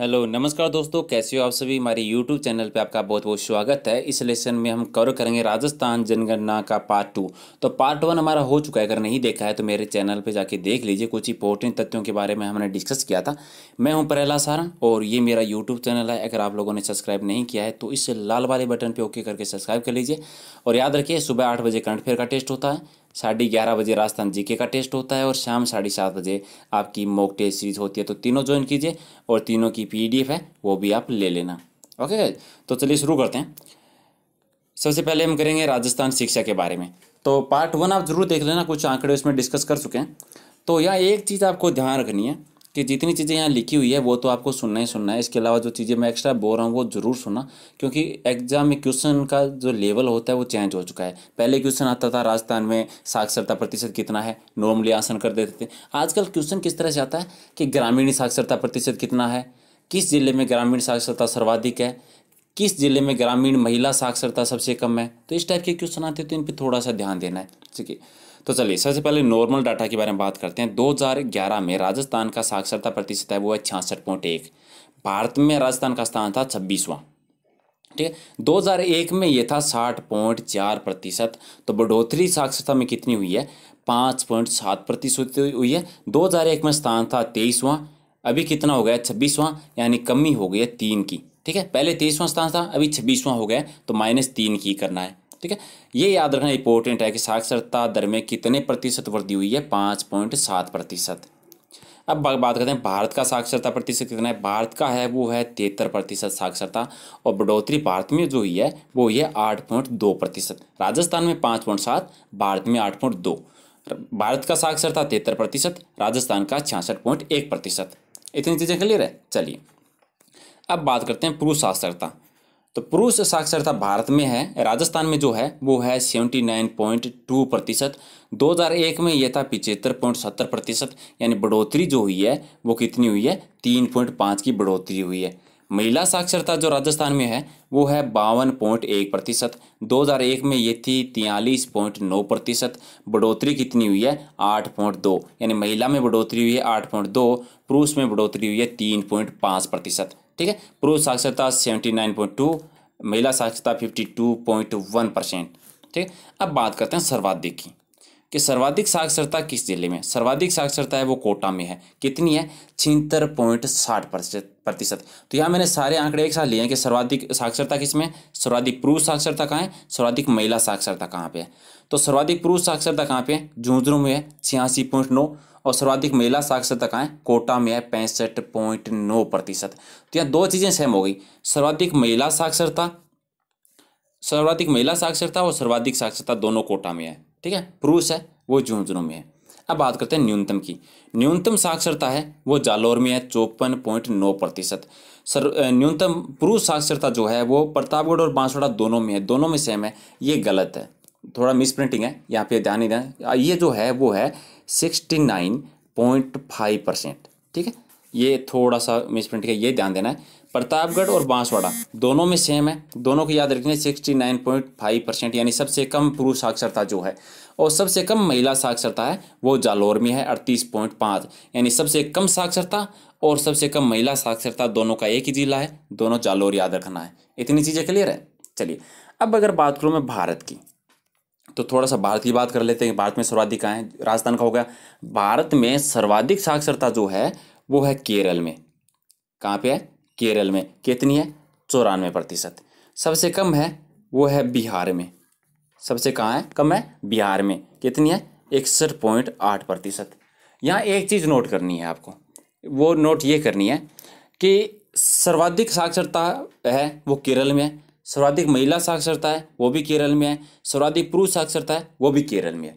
hello नमस्कार दोस्तों कैसे हो आप सभी हमारे यूट्यूब चैनल पे आपका बहुत बहुत स्वागत है इस लेसन में हम कवर करेंगे राजस्थान जनगणना का पार्ट टू तो पार्ट वन हमारा हो चुका है अगर नहीं देखा है तो मेरे चैनल पे जाके देख लीजिए कुछ इंपॉर्टेंट तथ्यों के बारे में हमने डिस्कस किया था मैं हूँ प्रहला सारा और ये मेरा यूट्यूब चैनल है अगर आप लोगों ने सब्सक्राइब नहीं किया है तो इस लाल वाले बटन पर ओके करके सब्सक्राइब कर लीजिए और याद रखिए सुबह आठ बजे करंट फेयर का टेस्ट होता है साढ़े ग्यारह बजे राजस्थान जीके का टेस्ट होता है और शाम साढ़े सात बजे आपकी मॉक टेस्ट सीरीज होती है तो तीनों ज्वाइन कीजिए और तीनों की पीडीएफ है वो भी आप ले लेना ओके तो चलिए शुरू करते हैं सबसे पहले हम करेंगे राजस्थान शिक्षा के बारे में तो पार्ट वन आप जरूर देख लेना कुछ आंकड़े उसमें डिस्कस कर चुके हैं तो यहाँ एक चीज़ आपको ध्यान रखनी है कि जितनी चीज़ें यहाँ लिखी हुई है वो तो आपको सुनना ही सुनना है इसके अलावा जो चीज़ें मैं एक्स्ट्रा बोल रहा हूँ वो ज़रूर सुनना क्योंकि एग्जाम में क्वेश्चन का जो लेवल होता है वो चेंज हो चुका है पहले क्वेश्चन आता था राजस्थान में साक्षरता प्रतिशत कितना है नॉर्मली आसन कर देते थे आजकल क्वेश्चन किस तरह से आता है कि ग्रामीण साक्षरता प्रतिशत कितना है किस ज़िले में ग्रामीण साक्षरता सर्वाधिक है किस ज़िले में ग्रामीण महिला साक्षरता सबसे कम है तो इस टाइप के क्वेश्चन आते हैं तो इन पर थोड़ा सा ध्यान देना है ठीक है तो चलिए सबसे पहले नॉर्मल डाटा के बारे में बात करते हैं 2011 में राजस्थान का साक्षरता प्रतिशत है वो है छियासठ पॉइंट एक भारत में राजस्थान का स्थान था छब्बीसवां ठीक है दो में ये था साठ पॉइंट चार प्रतिशत तो बढ़ोतरी साक्षरता में कितनी हुई है पाँच पॉइंट सात प्रतिशत हुई है दो हज़ार एक में स्थान था तेईसवां अभी कितना हो गया छब्बीसवां यानी कमी हो गई है तीन की ठीक है पहले तेईसवां स्थान था अभी छब्बीसवां हो गया तो माइनस तीन की करना है ठीक है ये याद रखना इंपॉर्टेंट है कि साक्षरता दर में कितने प्रतिशत वृद्धि हुई है पाँच पॉइंट सात प्रतिशत अब बात करते हैं भारत का साक्षरता प्रतिशत कितना है भारत का है वो है तिहत्तर प्रतिशत साक्षरता और बढ़ोतरी भारत में जो हुई है वो हुई है आठ पॉइंट दो प्रतिशत राजस्थान में पाँच पॉइंट सात भारत में आठ पॉइंट दो भारत का साक्षरता तिहत्तर प्रतिशत राजस्थान का छियासठ पॉइंट एक प्रतिशत इतनी चीज़ें क्लियर है चलिए अब बात करते हैं पुरुष साक्षरता तो पुरुष साक्षरता भारत में है राजस्थान में जो है वो है सेवेंटी नाइन पॉइंट टू प्रतिशत दो हज़ार एक में यह था पिचहत्तर पॉइंट सत्तर प्रतिशत यानी बढ़ोतरी जो हुई है वो कितनी हुई है तीन पॉइंट पाँच की बढ़ोतरी हुई है महिला साक्षरता जो राजस्थान में है वो है बावन पॉइंट एक प्रतिशत दो हज़ार एक में ये थी तियालीस पॉइंट नौ प्रतिशत बढ़ोतरी कितनी हुई है आठ पॉइंट दो यानी महिला में बढ़ोतरी हुई है आठ पॉइंट दो पुरुष में बढ़ोतरी हुई है तीन पॉइंट पाँच प्रतिशत ठीक है पुरुष साक्षरता सेवेंटी नाइन पॉइंट टू महिला साक्षरता fifty two point one percent ठीक है अब बात करते हैं सर्वाधिक की कि सर्वाधिक साक्षरता किस जिले में सर्वाधिक साक्षरता है वो कोटा में है कितनी है छिहत्तर पॉइंट साठ प्रतिशत तो यहाँ मैंने सारे आंकड़े एक साथ लिए हैं कि सर्वाधिक साक्षरता किस में सर्वाधिक पुरुष साक्षरता कहाँ है सर्वाधिक महिला साक्षरता कहाँ पे है तो सर्वाधिक पुरुष साक्षरता कहाँ पे है झुंझुनू में है छियासी पॉइंट नौ और सर्वाधिक महिला साक्षरता कहाँ है कोटा में है पैंसठ पॉइंट नौ प्रतिशत तो यहाँ दो चीज़ें सेम हो गई सर्वाधिक महिला साक्षरता सर्वाधिक महिला साक्षरता और सर्वाधिक साक्षरता दोनों कोटा में है ठीक है पुरुष है वो झुंझुनू में है अब बात करते हैं न्यूनतम की न्यूनतम साक्षरता है वो जालौर में है चौपन पॉइंट नौ प्रतिशत सर न्यूनतम पुरुष साक्षरता जो है वो प्रतापगढ़ और बांसवाड़ा दोनों में है दोनों में सेम है ये गलत है थोड़ा मिस प्रिंटिंग है यहाँ पे ध्यान ही दें ये जो है वो है sixty nine point five percent ठीक है ये थोड़ा सा मिस प्रिंटिंग है ये ध्यान देना है प्रतापगढ़ और बांसवाड़ा दोनों में सेम है दोनों को याद रखना sixty nine point five percent यानी सबसे कम पुरुष साक्षरता जो है और सबसे कम महिला साक्षरता है वो जालौर में है अड़तीस पॉइंट पाँच यानी सबसे कम साक्षरता और सबसे कम महिला साक्षरता दोनों का एक ही जिला है दोनों जालौर याद रखना है इतनी चीज़ें क्लियर है चलिए अब अगर बात करूँ मैं भारत की तो थोड़ा सा भारत की बात कर लेते हैं भारत में सर्वाधिक कहाँ है राजस्थान का हो गया भारत में सर्वाधिक साक्षरता जो है वो है केरल में कहाँ पे है केरल में कितनी है चौरानवे प्रतिशत सबसे कम है वो है बिहार में सबसे कहाँ है कम है बिहार में कितनी है इकसठ पॉइंट आठ प्रतिशत यहाँ एक चीज़ नोट करनी है आपको वो नोट ये करनी है कि सर्वाधिक साक्षरता है वो केरल में है सर्वाधिक महिला साक्षरता है वो भी केरल में है सर्वाधिक पुरुष साक्षरता है वो भी केरल में है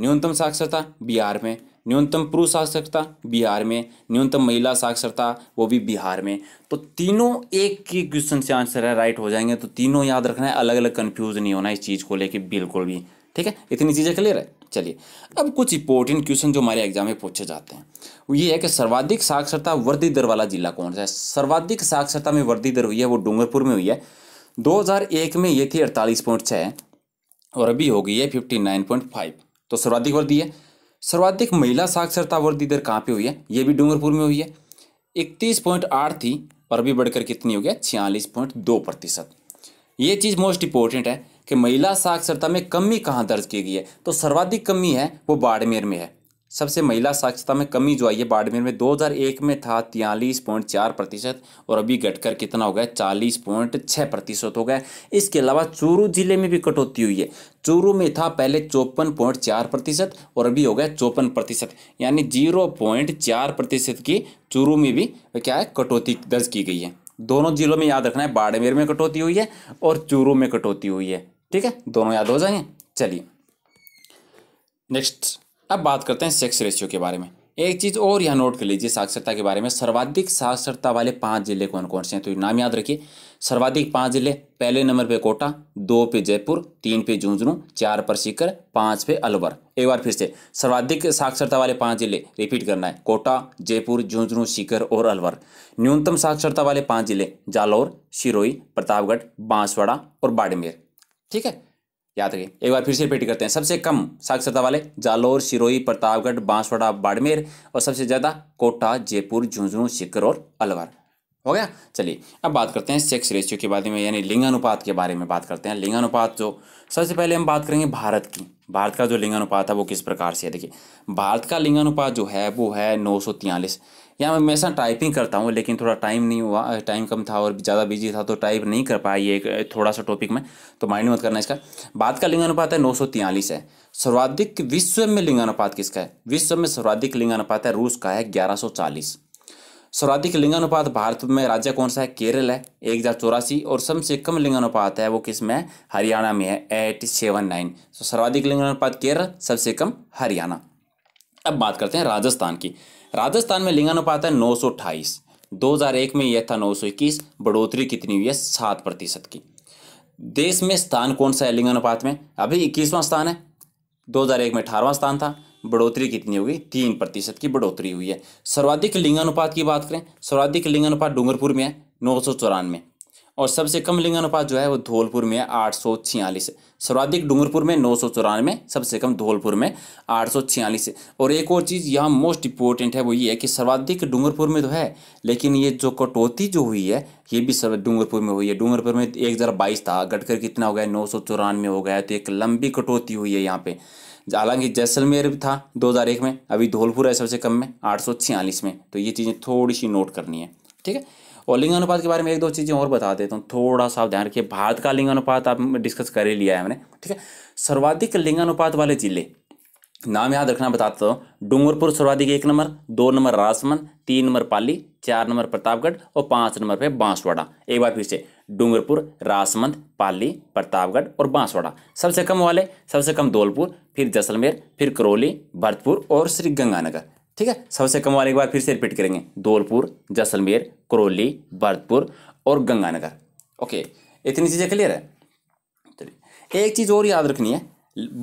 न्यूनतम साक्षरता बिहार में न्यूनतम पुरुष साक्षरता बिहार में न्यूनतम महिला साक्षरता वो भी बिहार में तो तीनों एक ही क्वेश्चन से आंसर है राइट हो जाएंगे तो तीनों याद रखना है अलग अलग कन्फ्यूज नहीं होना इस चीज़ को लेके बिल्कुल भी ठीक है इतनी चीज़ें क्लियर है चलिए अब कुछ इंपॉर्टेंट क्वेश्चन जो हमारे एग्जाम में पूछे जाते हैं वो ये है कि सर्वाधिक साक्षरता वृद्धि दर वाला जिला कौन सा है सर्वाधिक साक्षरता में वृद्धि दर हुई है वो डूंगरपुर में हुई है 2001 में ये थी 48.6 और अभी हो गई है 59.5 तो सर्वाधिक वृद्धि है सर्वाधिक महिला साक्षरता वृद्धि दर कहाँ पे हुई है ये भी डूंगरपुर में हुई है 31.8 थी और अभी बढ़कर कितनी हो गया छियालीस पॉइंट दो प्रतिशत ये चीज़ मोस्ट इंपॉर्टेंट है कि महिला साक्षरता में कमी कहाँ दर्ज की गई है तो सर्वाधिक कमी है वो बाड़मेर में है सबसे महिला साक्षरता में कमी जो आई है बाड़मेर में 2001 में था तियालीस पॉइंट चार प्रतिशत और अभी घटकर कितना हो गया चालीस पॉइंट छः प्रतिशत हो गया इसके अलावा चूरू जिले में भी कटौती हुई है चूरू में था पहले चौपन पॉइंट चार प्रतिशत और अभी हो गया चौपन प्रतिशत यानी जीरो पॉइंट चार प्रतिशत की चूरू में भी क्या है कटौती दर्ज की गई है दोनों जिलों में याद रखना है बाड़मेर में कटौती हुई है और चूरू में कटौती हुई है ठीक है दोनों याद हो जाएंगे चलिए नेक्स्ट अब बात करते हैं सेक्स रेशियो के बारे में एक चीज़ और यहाँ नोट कर लीजिए साक्षरता के बारे में सर्वाधिक साक्षरता वाले पांच जिले कौन कौन से हैं तो नाम याद रखिए सर्वाधिक पांच जिले पहले नंबर पे कोटा दो पे जयपुर तीन पे झुंझुनू चार पर सीकर पांच पे अलवर एक बार फिर से सर्वाधिक साक्षरता वाले पांच जिले रिपीट करना है कोटा जयपुर झुंझुनू सीकर और अलवर न्यूनतम साक्षरता वाले पांच जिले जालौर सिरोही प्रतापगढ़ बांसवाड़ा और बाड़मेर ठीक है याद रखिए एक बार फिर से रिपीट करते हैं सबसे कम साक्षरता वाले जालोर सिरोही प्रतापगढ़ बांसवाड़ा बाड़मेर और सबसे ज़्यादा कोटा जयपुर झुंझुनू सीकर और अलवर हो गया चलिए अब बात करते हैं सेक्स रेशियो के बारे में यानी लिंगानुपात के बारे में बात करते हैं लिंगानुपात जो सबसे पहले हम बात करेंगे भारत की भारत का जो लिंगानुपात है वो किस प्रकार से है देखिए भारत का लिंगानुपात जो है वो है नौ यहाँ मैं हमेशा टाइपिंग करता हूँ लेकिन थोड़ा टाइम नहीं हुआ टाइम कम था और ज़्यादा बिजी था तो टाइप नहीं कर पाया ये थोड़ा सा टॉपिक में तो माइंड मत करना इसका बात का लिंगानुपात है नौ है सर्वाधिक विश्व में लिंगानुपात किसका है विश्व में सर्वाधिक लिंगानुपात है रूस का है ग्यारह सर्वाधिक लिंगानुपात भारत में राज्य कौन सा है केरल है एक हज़ार चौरासी और सबसे कम लिंगानुपात है वो किस में है हरियाणा में है एट सेवन नाइन तो सर्वाधिक लिंगानुपात केरल सबसे कम हरियाणा अब बात करते हैं राजस्थान की राजस्थान में लिंगानुपात है नौ सौ दो हजार एक में यह था नौ सौ इक्कीस बढ़ोतरी कितनी हुई है सात प्रतिशत की देश में स्थान कौन सा है लिंगानुपात में अभी इक्कीसवां स्थान है दो हजार एक में अठारवां स्थान था बढ़ोतरी कितनी होगी तीन प्रतिशत की बढ़ोतरी हुई है सर्वाधिक लिंगानुपात की बात करें सर्वाधिक लिंगानुपात डूंगरपुर में है नौ सौ चौरानवे और सबसे कम लिंगानुपात जो है वो धौलपुर में आठ सौ छियालीस सर्वाधिक डूंगरपुर में नौ सौ चौरानवे सबसे कम धौलपुर में आठ सौ छियालीस और एक और चीज़ यहाँ मोस्ट इंपॉर्टेंट है वो ये है कि सर्वाधिक डूंगरपुर में तो है लेकिन ये जो कटौती जो हुई है ये भी सर्व डूंगरपुर में हुई है डूंगरपुर में एक हज़ार बाईस था घटकर कितना हो गया नौ सौ चौरानवे हो गया तो एक लंबी कटौती हुई है यहाँ पे हालांकि जैसलमेर भी था एक में अभी धौलपुर है सबसे कम में आठ में तो ये चीज़ें थोड़ी सी नोट करनी है ठीक है और लिंगानुपात के बारे में एक दो चीज़ें और बता देता हूँ थोड़ा सा ध्यान रखिए भारत का लिंगानुपात आप डिस्कस कर ही लिया है मैंने ठीक है सर्वाधिक लिंगानुपात वाले जिले नाम याद रखना बताता हूँ डूंगरपुर सर्वाधिक एक नंबर दो नंबर राजसमंद तीन नंबर पाली चार नंबर प्रतापगढ़ और पाँच नंबर पर बांसवाड़ा एक बार फिर से डूंगरपुर राजसमंद पाली प्रतापगढ़ और बांसवाड़ा सबसे कम वाले सबसे कम धौलपुर फिर जैसलमेर फिर करौली भरतपुर और श्रीगंगानगर ठीक है सबसे कम वाले एक बार फिर से रिपीट करेंगे धौलपुर जैसलमेर करौली भरतपुर और गंगानगर ओके इतनी चीज़ें क्लियर है चलिए एक चीज़ और याद रखनी है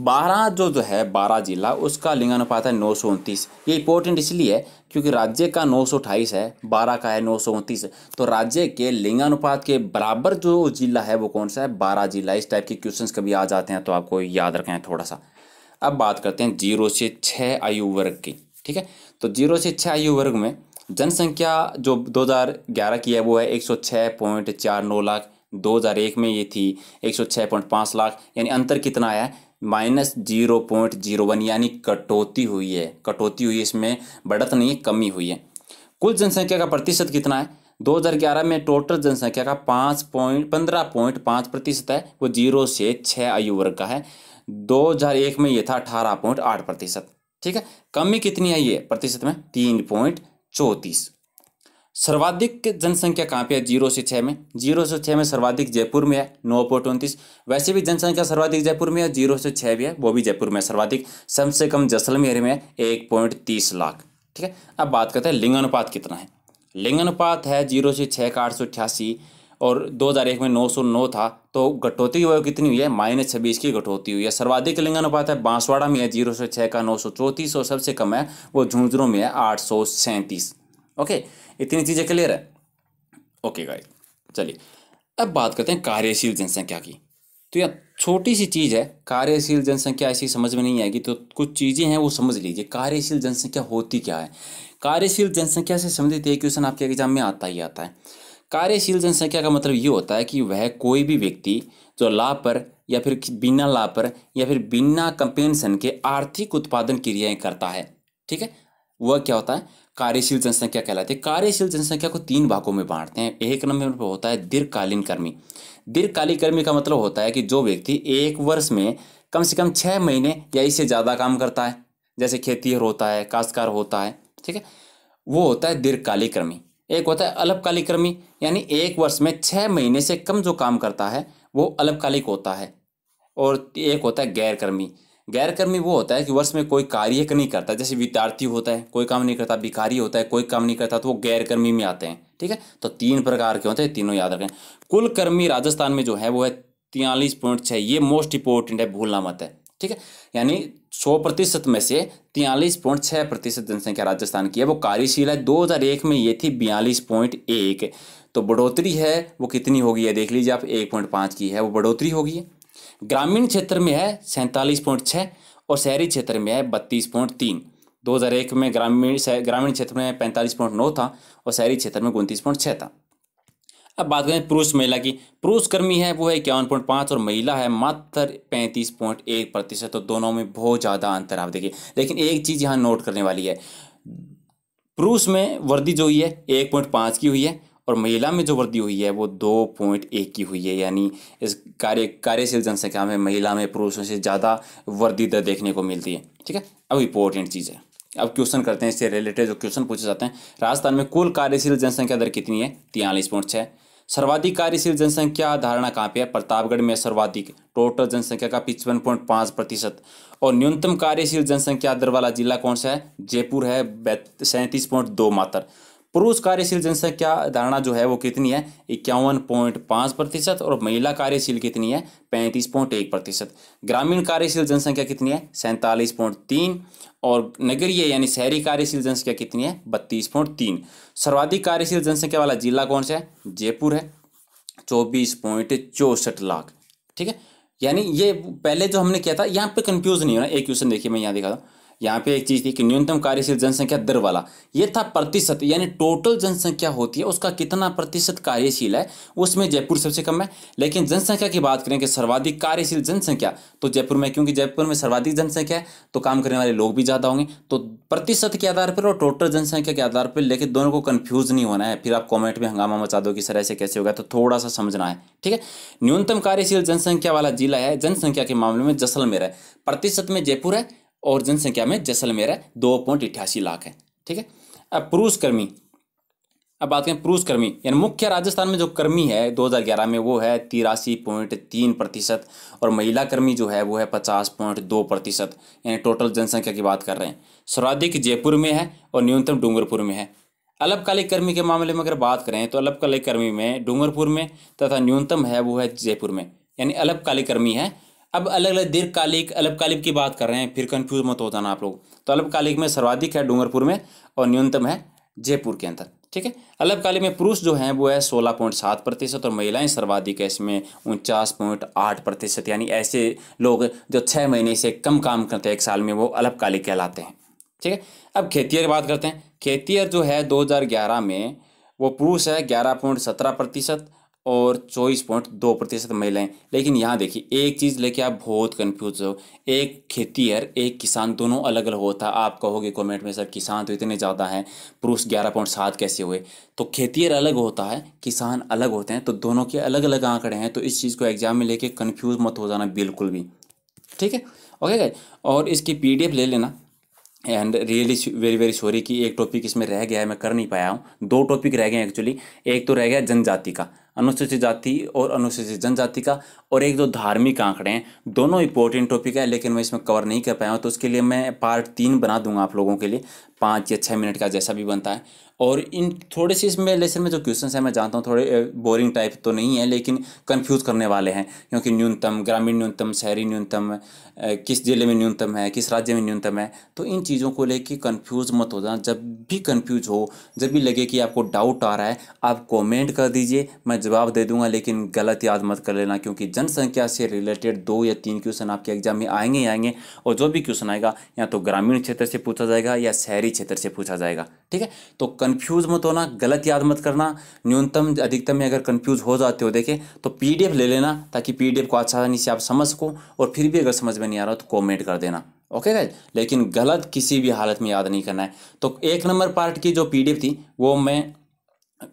बारह जो जो है बारह जिला उसका लिंगानुपात है नौ सौ उनतीस ये इंपॉर्टेंट इसलिए है क्योंकि राज्य का नौ सौ अठाईस है बारह का है नौ सौ उनतीस तो राज्य के लिंगानुपात के बराबर जो जिला है वो कौन सा है बारह जिला इस टाइप के क्वेश्चन कभी आ जाते हैं तो आपको याद रखें थोड़ा सा अब बात करते हैं जीरो से छः आयु वर्ग की ठीक है तो जीरो से छः आयु वर्ग में जनसंख्या जो 2011 की है वो है एक सौ पॉइंट चार नौ लाख 2001 में ये थी एक सौ पॉइंट लाख यानी अंतर कितना आया है minus zero point zero one यानी कटौती हुई है कटौती हुई इसमें बढ़त नहीं है कमी हुई है कुल जनसंख्या का प्रतिशत कितना है 2011 में टोटल जनसंख्या का पाँच पॉइंट पंद्रह पॉइंट पाँच प्रतिशत है वो जीरो से छः आयु वर्ग का है 2001 में ये था अठारह पॉइंट आठ प्रतिशत ठीक है कमी कितनी आई है प्रतिशत में तीन पॉइंट चौतीस सर्वाधिक जनसंख्या कहाँ पे है जीरो से छः में जीरो से छः में सर्वाधिक जयपुर में है नौ पॉइंट उनतीस वैसे भी जनसंख्या सर्वाधिक जयपुर में है जीरो से छः भी है वो भी जयपुर में सर्वाधिक सबसे कम जैसलमेर में है एक पॉइंट तीस लाख ठीक है अब बात करते हैं लिंगानुपात कितना है लिंगानुपात है जीरो से छः का आठ सौ अठासी और 2001 में 909 था तो घटौती की वजह कितनी हुई है माइनस छब्बीस की घटौती हुई है सर्वाधिक लिंगानुपात है बांसवाड़ा में है जीरो सौ छः का नौ सौ चौंतीस और सबसे कम है वो झुंझुनू में है आठ सौ सैंतीस ओके इतनी चीज़ें क्लियर है ओके गाइस चलिए अब बात करते हैं कार्यशील जनसंख्या की तो यह छोटी सी चीज़ है कार्यशील जनसंख्या ऐसी समझ में नहीं आएगी तो कुछ चीज़ें हैं वो समझ लीजिए कार्यशील जनसंख्या होती क्या है कार्यशील जनसंख्या से संबंधित ये क्वेश्चन आपके एग्जाम में आता ही आता है कार्यशील जनसंख्या का मतलब ये होता है कि वह कोई भी व्यक्ति जो लाभ पर या फिर बिना लाभ पर या फिर बिना कंपेंसन के आर्थिक उत्पादन क्रियाएं करता है ठीक है वह क्या होता है कार्यशील जनसंख्या कहलाती है कार्यशील जनसंख्या को तीन भागों में बांटते हैं एक नंबर पर होता है दीर्घकालीन कर्मी दीर्घकालीन कर्मी का मतलब होता है कि जो व्यक्ति एक वर्ष में कम से कम छः महीने या इससे ज़्यादा काम करता है जैसे खेती होता है काश्तकार होता है ठीक है वो होता है दीर्घकालीन कर्मी एक होता है अल्पकालिक कर्मी यानी एक वर्ष में छः महीने से कम जो काम करता है वो अल्पकालिक होता है और एक होता है गैरकर्मी गैरकर्मी वो होता है कि वर्ष में कोई कार्य नहीं करता जैसे विद्यार्थी होता है कोई काम नहीं करता भिखारी होता है कोई काम नहीं करता तो वो गैरकर्मी में आते हैं ठीक है तो तीन प्रकार के होते हैं तीनों याद रखें कुल कर्मी राजस्थान में जो है वो है तियालीस पॉइंट छः ये मोस्ट इंपॉर्टेंट है भूलना मत है ठीक है यानी 100 प्रतिशत में से तियालीस पॉइंट छः प्रतिशत जनसंख्या राजस्थान की है वो कार्यशील है 2001 में ये थी बयालीस पॉइंट एक तो बढ़ोतरी है वो कितनी होगी है देख लीजिए आप एक पॉइंट पाँच की है वो बढ़ोतरी होगी है ग्रामीण क्षेत्र में है सैंतालीस पॉइंट छः और शहरी क्षेत्र में है बत्तीस पॉइंट तीन दो हज़ार एक में ग्रामीण ग्रामीण क्षेत्र में पैंतालीस पॉइंट नौ था और शहरी क्षेत्र में उनतीस पॉइंट छः था अब बात करें पुरुष महिला की पुरुष कर्मी है वो है इक्यावन पॉइंट पाँच और महिला है मात्र पैंतीस पॉइंट एक प्रतिशत तो दोनों में बहुत ज़्यादा अंतर आप देखिए लेकिन एक चीज़ यहाँ नोट करने वाली है पुरुष में वर्दी जो हुई है एक पॉइंट पाँच की हुई है और महिला में जो वर्दी हुई है वो दो पॉइंट एक की हुई है यानी इस कार्य कार्यशील जनसंख्या में महिला में पुरुषों से ज़्यादा वर्दी दर देखने को मिलती है ठीक है अब इंपॉर्टेंट चीज़ है अब क्वेश्चन करते हैं इससे रिलेटेड जो क्वेश्चन पूछे जाते हैं राजस्थान में कुल कार्यशील जनसंख्या दर कितनी है तियालीस पॉइंट छः सर्वाधिक कार्यशील जनसंख्या धारणा कहाँ पे है प्रतापगढ़ में सर्वाधिक टोटल जनसंख्या का पिचपन पॉइंट पाँच प्रतिशत और न्यूनतम कार्यशील जनसंख्या दर वाला जिला कौन सा है जयपुर है सैंतीस पॉइंट दो मात्र पुरुष कार्यशील जनसंख्या धारणा जो है वो कितनी है इक्यावन पॉइंट पाँच प्रतिशत और महिला कार्यशील कितनी है पैंतीस पॉइंट एक प्रतिशत ग्रामीण कार्यशील जनसंख्या कितनी है सैंतालीस पॉइंट तीन और नगरीय यानी शहरी कार्यशील जनसंख्या कितनी है बत्तीस पॉइंट तीन सर्वाधिक कार्यशील जनसंख्या वाला जिला कौन सा है जयपुर है चौबीस पॉइंट चौसठ लाख ठीक है यानी ये पहले जो हमने किया था यहाँ पे कंफ्यूज नहीं होना एक क्वेश्चन देखिए मैं यहाँ दिखा हूँ यहाँ पे एक चीज़ थी कि न्यूनतम कार्यशील जनसंख्या दर वाला ये था प्रतिशत यानी टोटल जनसंख्या होती है उसका कितना प्रतिशत कार्यशील है उसमें जयपुर सबसे कम है लेकिन जनसंख्या की बात करें कि सर्वाधिक कार्यशील जनसंख्या तो जयपुर में क्योंकि जयपुर में सर्वाधिक जनसंख्या है तो काम करने वाले लोग भी ज़्यादा होंगे तो प्रतिशत के आधार पर और टोटल जनसंख्या के आधार पर लेकिन दोनों को कन्फ्यूज़ नहीं होना है फिर आप कॉमेंट में हंगामा मचा दो कि सर ऐसे कैसे होगा तो थोड़ा सा समझना है ठीक है न्यूनतम कार्यशील जनसंख्या वाला जिला है जनसंख्या के मामले में जसलमेर है प्रतिशत में जयपुर है और जनसंख्या में जैसलमेर है दो पॉइंट अठासी लाख है ठीक है अब पुरुष कर्मी अब बात करें पुरुष कर्मी यानी मुख्य राजस्थान में जो कर्मी है 2011 में वो है तिरासी पॉइंट तीन प्रतिशत और महिला कर्मी जो है वो है पचास पॉइंट दो प्रतिशत यानी टोटल जनसंख्या की बात कर रहे हैं सर्वाधिक जयपुर में है और न्यूनतम डूंगरपुर में है अल्पकालिक कर्मी के मामले में अगर बात करें तो अल्पकालिक कर्मी में डूंगरपुर में तथा न्यूनतम है वो है जयपुर में यानी अल्पकालिक कर्मी है अब अलग अलग दीर्घकालिक अल्पकालिक की बात कर रहे हैं फिर कन्फ्यूज मत हो जाना आप लोग तो अल्पकालिक में सर्वाधिक है डूंगरपुर में और न्यूनतम है जयपुर के अंदर ठीक है अल्पकालिक में पुरुष जो हैं वो है सोलह पॉइंट सात प्रतिशत और महिलाएं सर्वाधिक है इसमें उनचास पॉइंट आठ प्रतिशत यानी ऐसे लोग जो छः महीने से कम काम करते हैं एक साल में वो अल्पकालिक कहलाते हैं ठीक है अब खेतियर की बात करते हैं खेतियर जो है दो में वो पुरुष है ग्यारह पॉइंट सत्रह प्रतिशत और चौबीस पॉइंट दो प्रतिशत महिलाएं लेकिन यहाँ देखिए एक चीज़ लेके आप बहुत कंफ्यूज हो एक खेतीहर एक किसान दोनों अलग अलग होता आप कहोगे कमेंट में सर किसान तो इतने ज़्यादा हैं पुरुष ग्यारह पॉइंट सात कैसे हुए तो खेतीहर अलग होता है किसान अलग होते हैं तो दोनों के अलग अलग आंकड़े हैं तो इस चीज़ को एग्जाम में लेके कन्फ्यूज मत हो जाना बिल्कुल भी ठीक है ओके और इसकी पीडीएफ ले लेना and really very very sorry कि एक टॉपिक इसमें रह गया है मैं कर नहीं पाया हूँ दो टॉपिक रह गए हैं एक्चुअली एक तो रह गया जनजाति का अनुसूचित जाति और अनुसूचित जनजाति का और एक दो धार्मिक आंकड़े हैं दोनों इंपॉर्टेंट टॉपिक है लेकिन मैं इसमें कवर नहीं कर पाया हूँ तो उसके लिए मैं पार्ट तीन बना दूंगा आप लोगों के लिए पाँच या छः मिनट का जैसा भी बनता है और इन थोड़े से इसमें लेसन में जो क्वेश्चन है मैं जानता हूँ थोड़े बोरिंग टाइप तो नहीं है लेकिन कन्फ्यूज़ करने वाले हैं क्योंकि न्यूनतम ग्रामीण न्यूनतम शहरी न्यूनतम किस ज़िले में न्यूनतम है किस राज्य में न्यूनतम है तो इन चीज़ों को लेकर कन्फ्यूज मत हो जाना जब भी कन्फ्यूज़ हो जब भी लगे कि आपको डाउट आ रहा है आप कॉमेंट कर दीजिए मैं मैं जवाब दे दूंगा लेकिन गलत याद मत कर लेना क्योंकि जनसंख्या से रिलेटेड दो या तीन क्वेश्चन आपके एग्जाम में आएंगे ही आएंगे और जो भी क्वेश्चन आएगा या तो ग्रामीण क्षेत्र से पूछा जाएगा या शहरी क्षेत्र से पूछा जाएगा ठीक है तो कन्फ्यूज मत होना गलत याद मत करना न्यूनतम अधिकतम में अगर कन्फ्यूज हो जाते हो देखें तो पी ले लेना ताकि पी को आसानी से आप समझ सको और फिर भी अगर समझ में नहीं आ रहा तो कॉमेंट कर देना ओके okay लेकिन गलत किसी भी हालत में याद नहीं करना है तो एक नंबर पार्ट की जो पीडीएफ थी वो मैं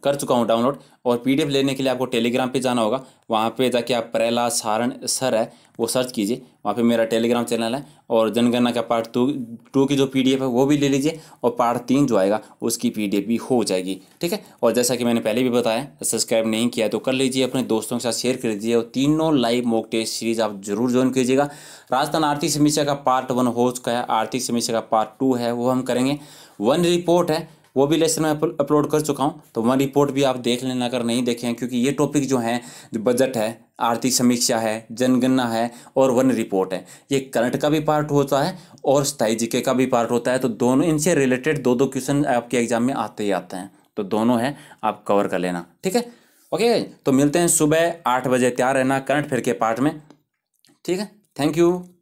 कर चुका हूँ डाउनलोड और पीडीएफ लेने के लिए आपको टेलीग्राम पे जाना होगा वहाँ पे जाके आप प्रहलाद सारण सर है वो सर्च कीजिए वहाँ पे मेरा टेलीग्राम चैनल है और जनगणना का पार्ट टू टू की जो पीडीएफ है वो भी ले लीजिए और पार्ट तीन जो आएगा उसकी पीडीएफ भी हो जाएगी ठीक है और जैसा कि मैंने पहले भी बताया सब्सक्राइब नहीं किया तो कर लीजिए अपने दोस्तों के साथ शेयर कर दीजिए और तीनों लाइव मोक टेस्ट सीरीज आप जरूर ज्वाइन कीजिएगा राजस्थान आर्थिक समीक्षा का पार्ट वन हो चुका है आर्थिक समीक्षा का पार्ट टू है वो हम करेंगे वन रिपोर्ट है वो भी लेसन में अपलोड कर चुका हूँ तो वन रिपोर्ट भी आप देख लेना अगर नहीं देखें क्योंकि ये टॉपिक जो है जो बजट है आर्थिक समीक्षा है जनगणना है और वन रिपोर्ट है ये करंट का भी पार्ट होता है और स्थाई जीके का भी पार्ट होता है तो दोनों इनसे रिलेटेड दो दो क्वेश्चन आपके एग्जाम में आते ही आते हैं तो दोनों हैं आप कवर कर लेना ठीक है ओके तो मिलते हैं सुबह आठ बजे तैयार रहना करंट फेयर के पार्ट में ठीक है थैंक यू